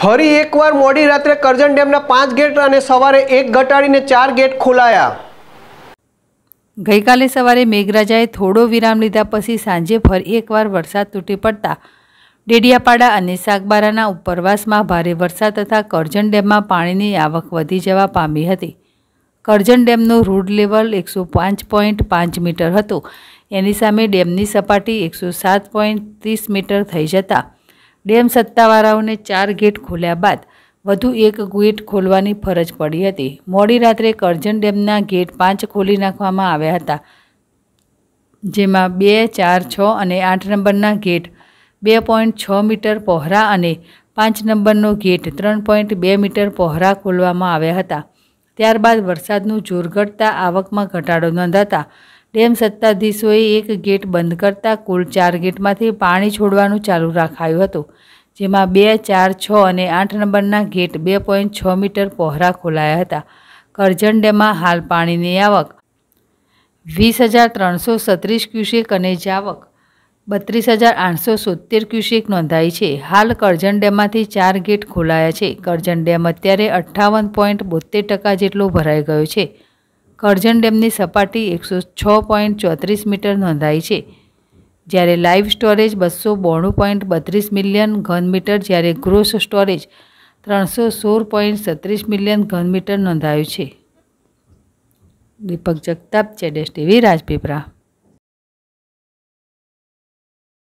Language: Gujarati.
ફરી એકવાર મોડી રાત્રે કરજણ ડેમના પાંચ ગેટ અને સવારે એક ઘટાડીને ચાર ગેટ ખોલાયા ગઈકાલે સવારે મેઘરાજાએ થોડો વિરામ લીધા પછી સાંજે ફરી એકવાર વરસાદ તૂટી પડતા ડેડિયાપાડા અને સાગબારાના ઉપરવાસમાં ભારે વરસાદ તથા કરજણ ડેમમાં પાણીની આવક વધી જવા પામી હતી કરજણ ડેમનું રૂડ લેવલ એકસો પાંચ પોઈન્ટ પાંચ મીટર હતું એની સામે ડેમની સપાટી એકસો સાત પોઈન્ટ ત્રીસ મીટર થઈ જતાં ડેમ સત્તાવાળાઓને ચાર ગેટ ખોલ્યા બાદ વધુ એક ગેટ ખોલવાની ફરજ પડી હતી મોડી રાત્રે કરજણ ડેમના ગેટ પાંચ ખોલી નાખવામાં આવ્યા હતા જેમાં બે ચાર છ અને આઠ નંબરના ગેટ બે પોઈન્ટ છ મીટર પહોરા અને પાંચ નંબરનો ગેટ ત્રણ પોઈન્ટ બે મીટર પહોરા ખોલવામાં આવ્યા હતા ત્યારબાદ વરસાદનું જોર ઘટતા આવકમાં ઘટાડો નોંધાતા ડેમ સત્તાધીશોએ એક ગેટ બંધ કરતાં કુલ ચાર ગેટમાંથી પાણી છોડવાનું ચાલુ રાખાયું હતું જેમાં બે ચાર છ અને આઠ નંબરના ગેટ બે પોઈન્ટ છ મીટર પહોરા ખોલાયા હતા કરજણ ડેમમાં હાલ પાણીની આવક વીસ હજાર ત્રણસો સત્રીસ ક્યુસેક અને જાવક બત્રીસ હજાર આઠસો સોતેર ક્યુસેક નોંધાઈ છે હાલ કરજણ ડેમમાંથી ચાર ગેટ ખોલાયા છે કરજણ ડેમ અત્યારે અઠ્ઠાવન પોઈન્ટ બોતેર ટકા જેટલો ભરાઈ ગયો છે કરજણ ડેમની સપાટી એકસો છ પોઈન્ટ ચોત્રીસ મીટર નોંધાઈ છે જ્યારે લાઈવ સ્ટોરેજ બસો બોણું પોઈન્ટ બત્રીસ મિલિયન ઘન મીટર જ્યારે ગ્રોસ સ્ટોરેજ ત્રણસો સોળ પોઈન્ટ છત્રીસ મિલિયન ઘન મીટર નોંધાયું છે દીપક જગતાપ ચેડેશ ટીવી રાજપીપરા